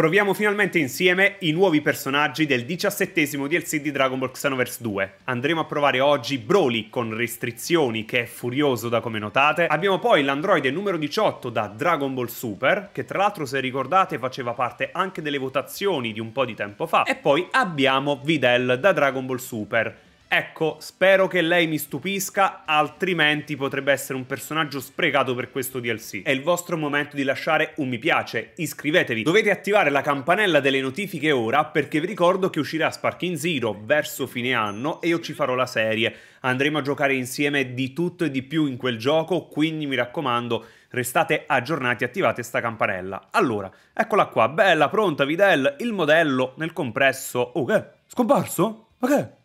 Proviamo finalmente insieme i nuovi personaggi del diciassettesimo DLC di Dragon Ball Xenoverse 2. Andremo a provare oggi Broly con restrizioni, che è furioso da come notate. Abbiamo poi l'androide numero 18 da Dragon Ball Super, che tra l'altro se ricordate faceva parte anche delle votazioni di un po' di tempo fa. E poi abbiamo Videl da Dragon Ball Super Ecco, spero che lei mi stupisca, altrimenti potrebbe essere un personaggio sprecato per questo DLC. È il vostro momento di lasciare un mi piace, iscrivetevi. Dovete attivare la campanella delle notifiche ora perché vi ricordo che uscirà Spark in Zero verso fine anno e io ci farò la serie. Andremo a giocare insieme di tutto e di più in quel gioco, quindi mi raccomando, restate aggiornati e attivate sta campanella. Allora, eccola qua, bella, pronta, Videl, il modello nel compresso. Oh, che? Scomparso? Ma che?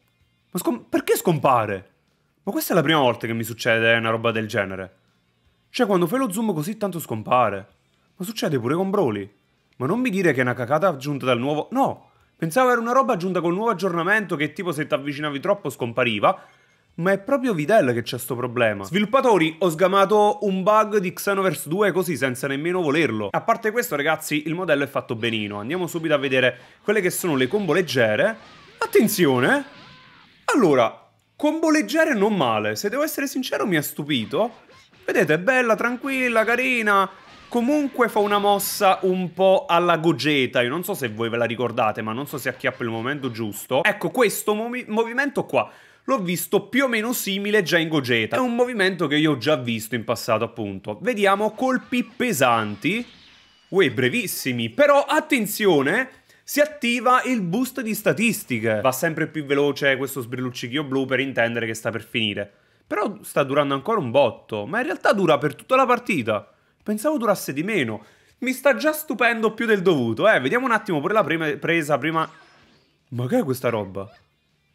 Ma scom perché scompare? Ma questa è la prima volta che mi succede una roba del genere. Cioè, quando fai lo zoom così tanto scompare. Ma succede pure con Broly. Ma non mi dire che è una cacata aggiunta dal nuovo... No! Pensavo era una roba aggiunta col nuovo aggiornamento che tipo se ti avvicinavi troppo scompariva. Ma è proprio Videl che c'è sto problema. Sviluppatori, ho sgamato un bug di Xenoverse 2 così senza nemmeno volerlo. A parte questo ragazzi, il modello è fatto benino. Andiamo subito a vedere quelle che sono le combo leggere. Attenzione! Allora, comboleggiare non male, se devo essere sincero mi ha stupito. Vedete, è bella, tranquilla, carina. Comunque fa una mossa un po' alla gogeta, io non so se voi ve la ricordate, ma non so se acchiappa il momento giusto. Ecco, questo movi movimento qua l'ho visto più o meno simile già in gogeta. È un movimento che io ho già visto in passato, appunto. Vediamo colpi pesanti. Uè, brevissimi. Però attenzione, si attiva il boost di statistiche. Va sempre più veloce questo sbrilluccichio blu per intendere che sta per finire. Però sta durando ancora un botto, ma in realtà dura per tutta la partita. Pensavo durasse di meno. Mi sta già stupendo più del dovuto, eh. Vediamo un attimo pure la prima presa, prima... Ma che è questa roba?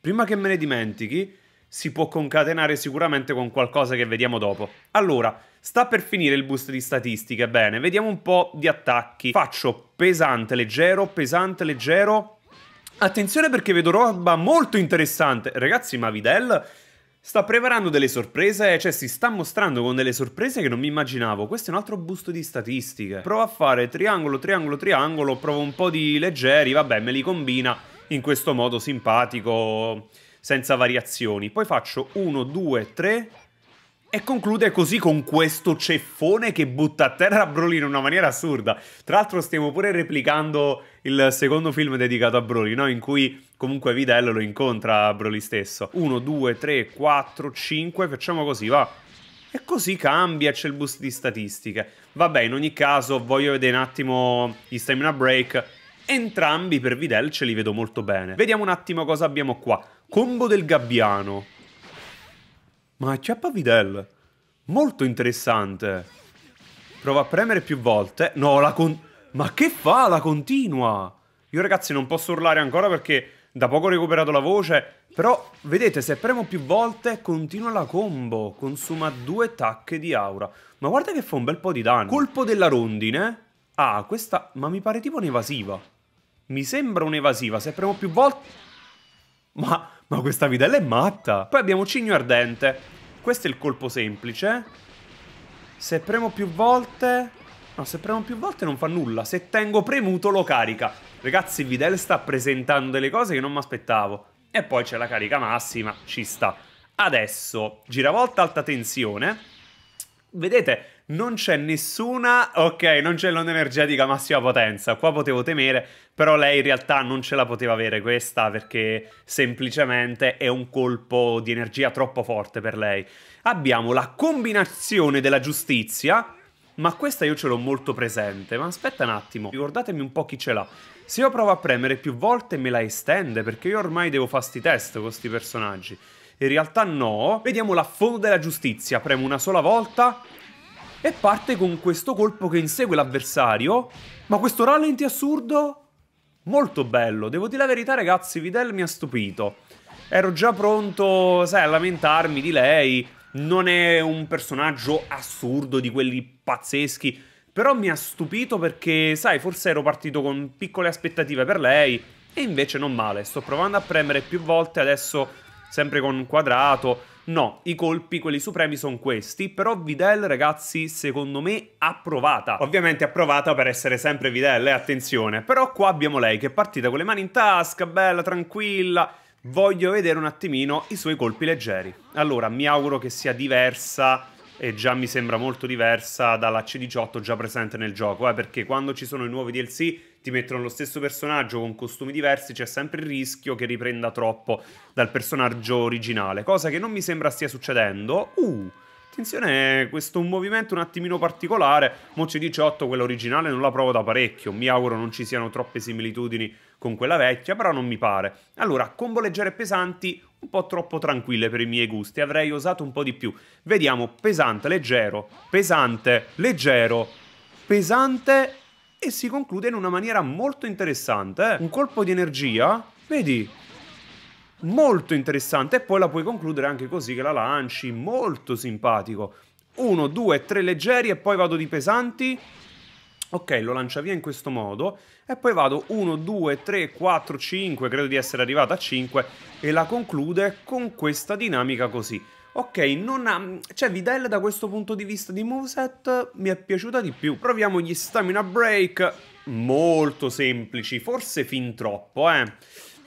Prima che me ne dimentichi, si può concatenare sicuramente con qualcosa che vediamo dopo. Allora, Sta per finire il boost di statistiche, bene, vediamo un po' di attacchi. Faccio pesante, leggero, pesante, leggero. Attenzione perché vedo roba molto interessante. Ragazzi, ma Videl sta preparando delle sorprese, cioè si sta mostrando con delle sorprese che non mi immaginavo. Questo è un altro boost di statistiche. Provo a fare triangolo, triangolo, triangolo, provo un po' di leggeri, vabbè, me li combina in questo modo simpatico, senza variazioni. Poi faccio 1, 2, 3, e conclude così con questo ceffone che butta a terra Broly in una maniera assurda. Tra l'altro stiamo pure replicando il secondo film dedicato a Broly, no? In cui comunque Videl lo incontra Broly stesso. 1, 2, 3, 4, 5, facciamo così, va. E così cambia, c'è il boost di statistiche. Vabbè, in ogni caso voglio vedere un attimo gli stamina break. Entrambi per Videl ce li vedo molto bene. Vediamo un attimo cosa abbiamo qua. Combo del gabbiano. Ma acchiappa Videl. Molto interessante. Prova a premere più volte. No, la con... Ma che fa? La continua. Io ragazzi non posso urlare ancora perché da poco ho recuperato la voce. Però, vedete, se premo più volte, continua la combo. Consuma due tacche di aura. Ma guarda che fa un bel po' di danno. Colpo della rondine. Ah, questa... Ma mi pare tipo un'evasiva. Mi sembra un'evasiva. Se premo più volte... Ma, ma questa vidella è matta. Poi abbiamo Cigno Ardente. Questo è il colpo semplice. Se premo più volte... No, se premo più volte non fa nulla. Se tengo premuto lo carica. Ragazzi, Videl sta presentando delle cose che non mi aspettavo. E poi c'è la carica massima. Ci sta. Adesso, giravolta alta tensione Vedete, non c'è nessuna... Ok, non c'è l'onda energetica massima potenza, qua potevo temere, però lei in realtà non ce la poteva avere questa perché semplicemente è un colpo di energia troppo forte per lei. Abbiamo la combinazione della giustizia, ma questa io ce l'ho molto presente, ma aspetta un attimo, ricordatemi un po' chi ce l'ha. Se io provo a premere più volte me la estende, perché io ormai devo fare questi test con questi personaggi. In realtà no. Vediamo l'affondo della giustizia. Premo una sola volta e parte con questo colpo che insegue l'avversario. Ma questo rallenti assurdo? Molto bello. Devo dire la verità, ragazzi, Videl mi ha stupito. Ero già pronto, sai, a lamentarmi di lei. Non è un personaggio assurdo di quelli pazzeschi. Però mi ha stupito perché, sai, forse ero partito con piccole aspettative per lei. E invece non male. Sto provando a premere più volte adesso sempre con un quadrato. No, i colpi, quelli supremi, sono questi. Però Videl, ragazzi, secondo me approvata. Ovviamente approvata per essere sempre Videl, eh, attenzione. Però qua abbiamo lei che è partita con le mani in tasca, bella, tranquilla. Voglio vedere un attimino i suoi colpi leggeri. Allora, mi auguro che sia diversa e già mi sembra molto diversa dalla C18 già presente nel gioco, eh, perché quando ci sono i nuovi DLC ti mettono lo stesso personaggio con costumi diversi, c'è sempre il rischio che riprenda troppo dal personaggio originale, cosa che non mi sembra stia succedendo. Uh! distinzione è questo movimento un attimino particolare. Moci 18, quella originale, non la provo da parecchio. Mi auguro non ci siano troppe similitudini con quella vecchia, però non mi pare. Allora, combo leggere pesanti, un po' troppo tranquille per i miei gusti, avrei osato un po' di più. Vediamo, pesante, leggero, pesante, leggero, pesante e si conclude in una maniera molto interessante. Eh. Un colpo di energia, vedi, molto interessante e poi la puoi concludere anche così che la lanci, molto simpatico. Uno, due, tre leggeri e poi vado di pesanti. Ok, lo lancia via in questo modo e poi vado 1, 2, 3, 4, 5, credo di essere arrivata a 5 e la conclude con questa dinamica così. Ok, non ha... cioè Videl da questo punto di vista di moveset mi è piaciuta di più. Proviamo gli stamina break, molto semplici, forse fin troppo eh.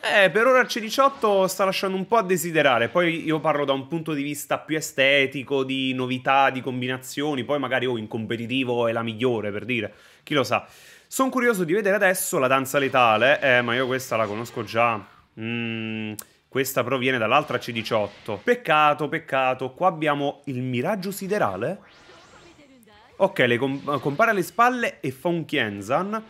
Eh, per ora il C18 sta lasciando un po' a desiderare, poi io parlo da un punto di vista più estetico, di novità, di combinazioni, poi magari oh, in competitivo è la migliore per dire, chi lo sa. Sono curioso di vedere adesso la danza letale, eh ma io questa la conosco già, mm, questa proviene dall'altra C18. Peccato, peccato, qua abbiamo il miraggio siderale? Ok, le com compare alle spalle e fa un Kienzan.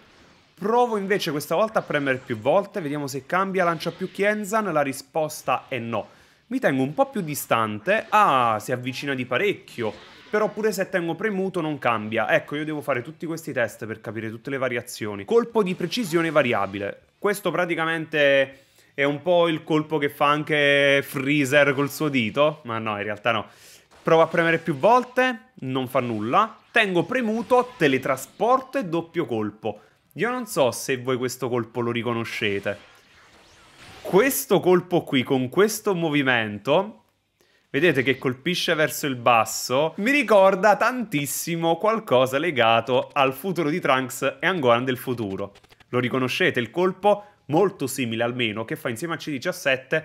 Provo invece questa volta a premere più volte, vediamo se cambia, lancia più Kienzan, la risposta è no. Mi tengo un po' più distante, ah, si avvicina di parecchio, però pure se tengo premuto non cambia. Ecco, io devo fare tutti questi test per capire tutte le variazioni. Colpo di precisione variabile. Questo praticamente è un po' il colpo che fa anche Freezer col suo dito, ma no, in realtà no. Provo a premere più volte, non fa nulla. Tengo premuto, teletrasporto e doppio colpo. Io non so se voi questo colpo lo riconoscete. Questo colpo qui, con questo movimento, vedete che colpisce verso il basso, mi ricorda tantissimo qualcosa legato al futuro di Trunks e Angoran del futuro. Lo riconoscete il colpo? Molto simile almeno, che fa insieme a C17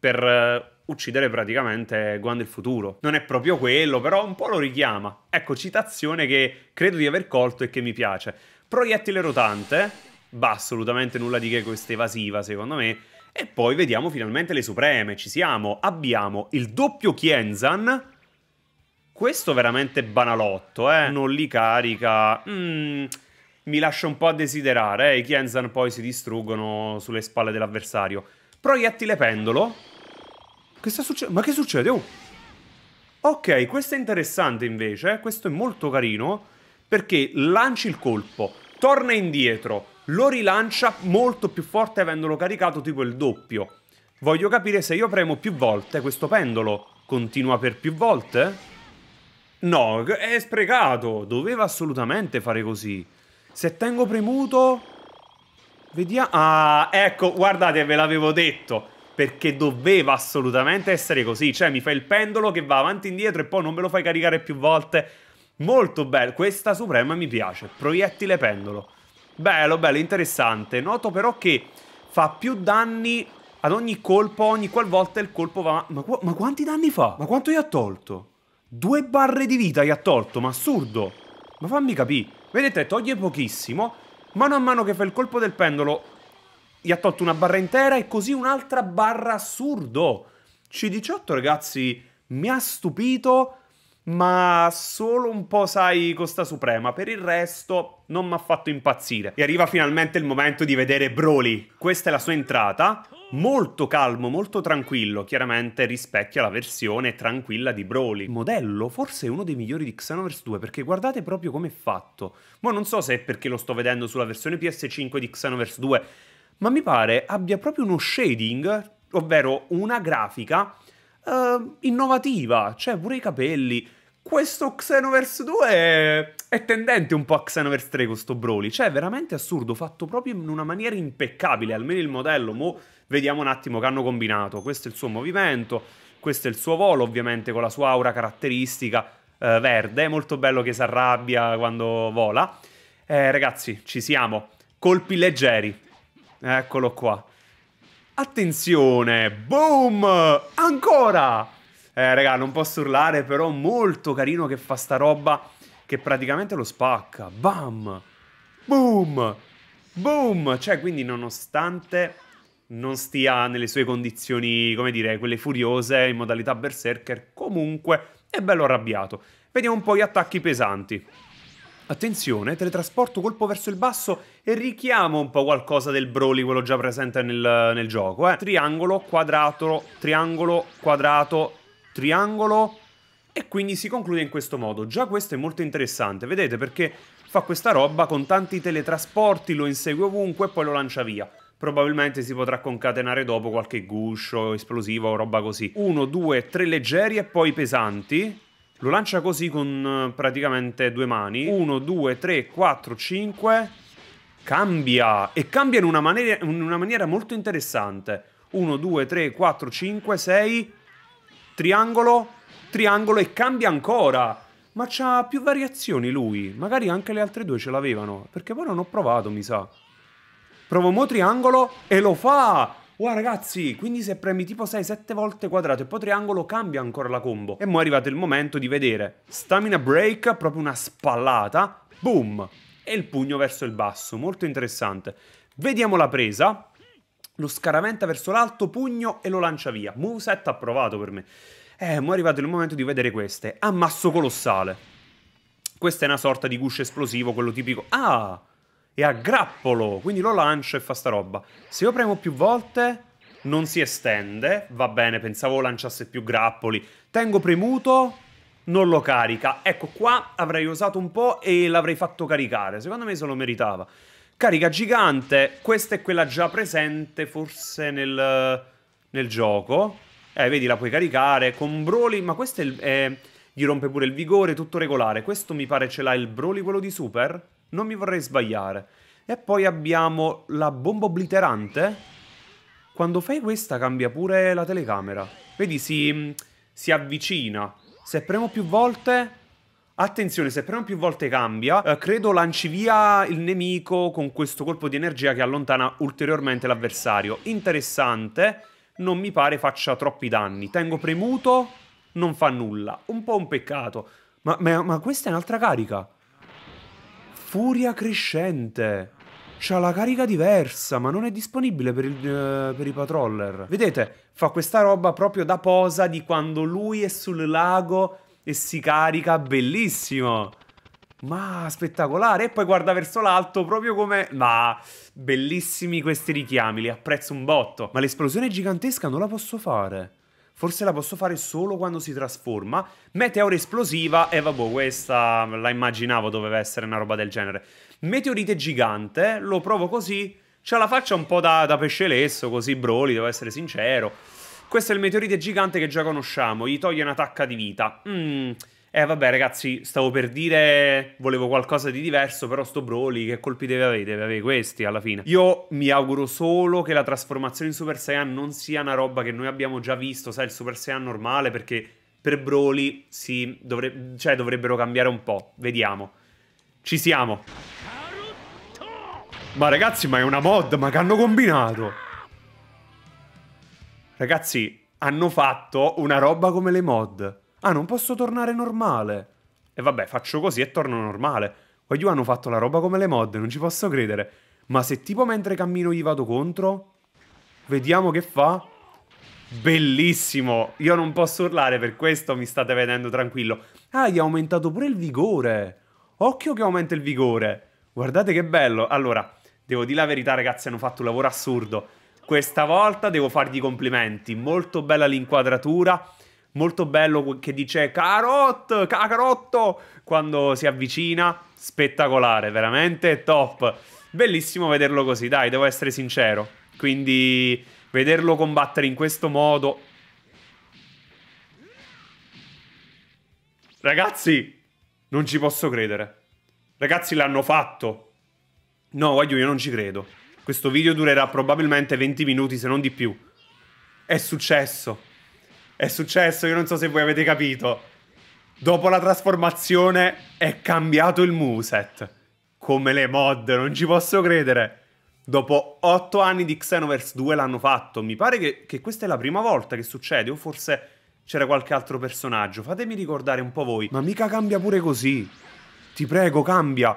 per uh, uccidere praticamente Guan del futuro. Non è proprio quello, però un po' lo richiama. Ecco, citazione che credo di aver colto e che mi piace proiettile rotante, bah, assolutamente nulla di che questa evasiva secondo me, e poi vediamo finalmente le supreme, ci siamo, abbiamo il doppio Kienzan, questo veramente banalotto, eh, non li carica, mm, mi lascia un po' a desiderare, eh. i Kienzan poi si distruggono sulle spalle dell'avversario. Proiettile pendolo, che sta succedendo? Ma che succede? Oh! Ok, questo è interessante invece, eh, questo è molto carino, perché lanci il colpo, torna indietro, lo rilancia molto più forte avendolo caricato tipo il doppio. Voglio capire se io premo più volte questo pendolo. Continua per più volte? No, è sprecato. Doveva assolutamente fare così. Se tengo premuto... Vediamo... Ah, ecco, guardate, ve l'avevo detto. Perché doveva assolutamente essere così. Cioè, mi fai il pendolo che va avanti e indietro e poi non me lo fai caricare più volte Molto bello, questa Suprema mi piace. Proiettile pendolo. Bello, bello, interessante. Noto però che fa più danni ad ogni colpo, ogni qualvolta il colpo va... Ma, ma quanti danni fa? Ma quanto gli ha tolto? Due barre di vita gli ha tolto, ma assurdo! Ma fammi capire. Vedete, toglie pochissimo. Mano a mano che fa il colpo del pendolo, gli ha tolto una barra intera e così un'altra barra assurdo. C18, ragazzi, mi ha stupito ma solo un po', sai, Costa Suprema. Per il resto non mi ha fatto impazzire. E arriva finalmente il momento di vedere Broly. Questa è la sua entrata. Molto calmo, molto tranquillo, chiaramente rispecchia la versione tranquilla di Broly. modello forse è uno dei migliori di Xenoverse 2 perché guardate proprio come è fatto. Ma non so se è perché lo sto vedendo sulla versione PS5 di Xenoverse 2, ma mi pare abbia proprio uno shading, ovvero una grafica eh, innovativa, cioè pure i capelli, questo Xenoverse 2 è... è, tendente un po' a Xenoverse 3 questo Broly, cioè è veramente assurdo, fatto proprio in una maniera impeccabile, almeno il modello, mo vediamo un attimo che hanno combinato, questo è il suo movimento, questo è il suo volo ovviamente con la sua aura caratteristica eh, verde, molto bello che si arrabbia quando vola, eh, ragazzi ci siamo, colpi leggeri, eccolo qua, attenzione, boom, ancora! Eh, raga, non posso urlare, però molto carino che fa sta roba che praticamente lo spacca. Bam! Boom! Boom! Cioè, quindi nonostante non stia nelle sue condizioni, come dire, quelle furiose in modalità berserker, comunque è bello arrabbiato. Vediamo un po' gli attacchi pesanti. Attenzione, teletrasporto, colpo verso il basso e richiamo un po' qualcosa del Broly, quello già presente nel, nel gioco, eh. Triangolo, quadrato, triangolo, quadrato, triangolo e quindi si conclude in questo modo. Già questo è molto interessante, vedete perché fa questa roba con tanti teletrasporti, lo insegue ovunque e poi lo lancia via. Probabilmente si potrà concatenare dopo qualche guscio, esplosivo o roba così. Uno, due, tre leggeri e poi pesanti. Lo lancia così con eh, praticamente due mani. Uno, due, tre, quattro, cinque. Cambia! E cambia in una, maniera, in una maniera molto interessante. Uno, due, tre, quattro, cinque, sei triangolo, triangolo e cambia ancora. Ma c'ha più variazioni lui. Magari anche le altre due ce l'avevano. Perché poi non ho provato, mi sa. Provo mo triangolo e lo fa! Wow ragazzi, quindi se premi tipo 6-7 volte quadrato e poi triangolo cambia ancora la combo. E mo è arrivato il momento di vedere. Stamina break, proprio una spallata. Boom! E il pugno verso il basso, molto interessante. Vediamo la presa. Lo scaraventa verso l'alto, pugno e lo lancia via. Moveset approvato per me. Eh, ma è arrivato il momento di vedere queste. Ammasso colossale. Questa è una sorta di guscio esplosivo, quello tipico. Ah! E a grappolo! Quindi lo lancio e fa sta roba. Se io premo più volte, non si estende. Va bene, pensavo lanciasse più grappoli. Tengo premuto, non lo carica. Ecco qua avrei usato un po' e l'avrei fatto caricare. Secondo me se lo meritava. Carica gigante, questa è quella già presente forse nel, nel gioco. Eh, vedi, la puoi caricare con Broly, ma questo è, il, gli rompe pure il vigore, tutto regolare. Questo mi pare ce l'ha il Broly, quello di Super. Non mi vorrei sbagliare. E poi abbiamo la bomba obliterante. Quando fai questa cambia pure la telecamera. Vedi, si, si avvicina. Se premo più volte Attenzione, se però più volte cambia, eh, credo lanci via il nemico con questo colpo di energia che allontana ulteriormente l'avversario. Interessante, non mi pare faccia troppi danni. Tengo premuto, non fa nulla. Un po' un peccato. Ma, ma, ma questa è un'altra carica. Furia crescente. C'ha la carica diversa, ma non è disponibile per, il, eh, per, i patroller. Vedete, fa questa roba proprio da posa di quando lui è sul lago e si carica, bellissimo. Ma spettacolare! E poi guarda verso l'alto proprio come. Ma bellissimi questi richiami, li apprezzo un botto. Ma l'esplosione gigantesca non la posso fare. Forse la posso fare solo quando si trasforma. Meteora esplosiva, e eh, vabbè, questa la immaginavo doveva essere una roba del genere. Meteorite gigante, lo provo così. Ce la faccia un po' da, da pesce lesso, così broli, devo essere sincero. Questo è il meteorite gigante che già conosciamo, gli toglie una tacca di vita. Mmm... Eh vabbè ragazzi, stavo per dire, volevo qualcosa di diverso, però sto Broly, che colpi deve avere? Deve avere questi alla fine. Io mi auguro solo che la trasformazione in Super Saiyan non sia una roba che noi abbiamo già visto, sai, il Super Saiyan normale, perché per Broly si dovre cioè, dovrebbero cambiare un po'. Vediamo. Ci siamo. Ma ragazzi, ma è una mod, ma che hanno combinato? Ragazzi, hanno fatto una roba come le mod. Ah, non posso tornare normale. E vabbè, faccio così e torno normale. Poi hanno fatto la roba come le mod, non ci posso credere. Ma se tipo mentre cammino gli vado contro... Vediamo che fa. Bellissimo! Io non posso urlare, per questo mi state vedendo tranquillo. Ah, gli ha aumentato pure il vigore. Occhio che aumenta il vigore. Guardate che bello. Allora, devo dire la verità, ragazzi, hanno fatto un lavoro assurdo. Questa volta devo fargli i complimenti. Molto bella l'inquadratura. Molto bello che dice Carot, Cacarotto quando si avvicina. Spettacolare, veramente top. Bellissimo vederlo così, dai, devo essere sincero. Quindi vederlo combattere in questo modo. Ragazzi, non ci posso credere. Ragazzi, l'hanno fatto. No, voglio, io non ci credo. Questo video durerà probabilmente 20 minuti, se non di più. È successo. È successo, io non so se voi avete capito. Dopo la trasformazione è cambiato il moveset. Come le mod, non ci posso credere. Dopo 8 anni di Xenoverse 2 l'hanno fatto. Mi pare che, che questa è la prima volta che succede, o forse c'era qualche altro personaggio. Fatemi ricordare un po' voi. Ma mica cambia pure così. Ti prego, cambia.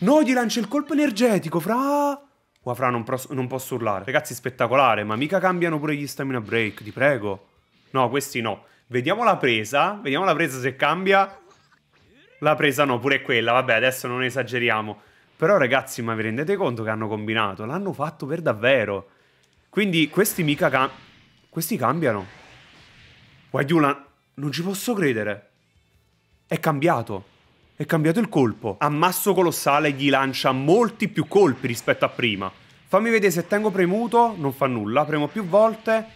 No, gli lancia il colpo energetico, fra... Guafra, non, non posso urlare. Ragazzi, spettacolare, ma mica cambiano pure gli stamina break, ti prego. No, questi no. Vediamo la presa. Vediamo la presa se cambia. La presa no, pure quella. Vabbè, adesso non esageriamo. Però ragazzi, ma vi rendete conto che hanno combinato? L'hanno fatto per davvero. Quindi questi mica cam... Questi cambiano. Guardiola, non ci posso credere. È cambiato. È cambiato il colpo. Ammasso colossale gli lancia molti più colpi rispetto a prima. Fammi vedere se tengo premuto, non fa nulla, premo più volte.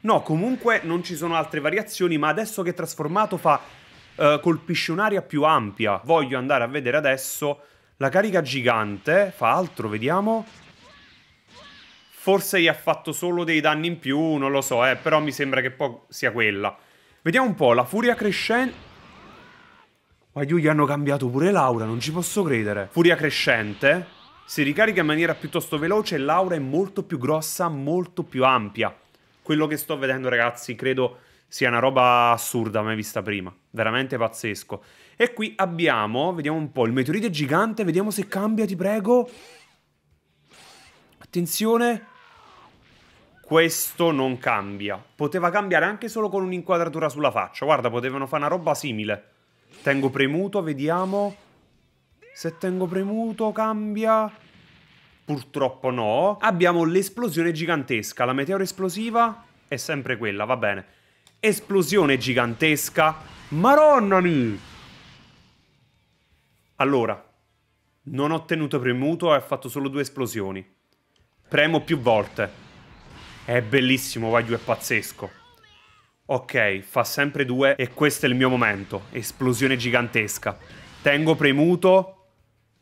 No, comunque non ci sono altre variazioni, ma adesso che è trasformato fa... Uh, colpisce un'area più ampia. Voglio andare a vedere adesso la carica gigante. Fa altro, vediamo. Forse gli ha fatto solo dei danni in più, non lo so, eh, però mi sembra che poi sia quella. Vediamo un po', la furia crescente... Ma gli hanno cambiato pure Laura, non ci posso credere. Furia crescente. Si ricarica in maniera piuttosto veloce e Laura è molto più grossa, molto più ampia. Quello che sto vedendo, ragazzi, credo sia una roba assurda mai vista prima. Veramente pazzesco. E qui abbiamo, vediamo un po', il meteorite gigante. Vediamo se cambia, ti prego. Attenzione. Questo non cambia. Poteva cambiare anche solo con un'inquadratura sulla faccia. Guarda, potevano fare una roba simile. Tengo premuto, vediamo. Se tengo premuto cambia. Purtroppo no. Abbiamo l'esplosione gigantesca. La meteora esplosiva è sempre quella, va bene. Esplosione gigantesca. Maronnani! Allora, non ho tenuto premuto e ho fatto solo due esplosioni. Premo più volte. È bellissimo, Wagyu è pazzesco. Ok, fa sempre due e questo è il mio momento. Esplosione gigantesca. Tengo premuto.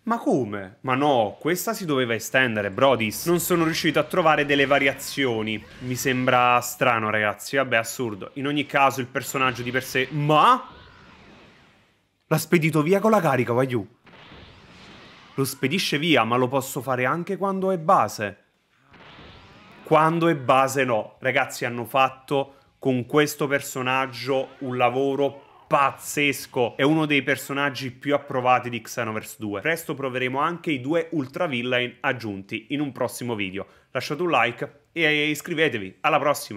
Ma come? Ma no, questa si doveva estendere, Brodis. Non sono riuscito a trovare delle variazioni. Mi sembra strano, ragazzi. Vabbè, assurdo. In ogni caso, il personaggio di per sé... Ma... L'ha spedito via con la carica, Waiyu. Lo spedisce via, ma lo posso fare anche quando è base. Quando è base no. Ragazzi, hanno fatto con questo personaggio un lavoro pazzesco. È uno dei personaggi più approvati di Xenoverse 2. Presto proveremo anche i due ultra villain aggiunti in un prossimo video. Lasciate un like e iscrivetevi. Alla prossima!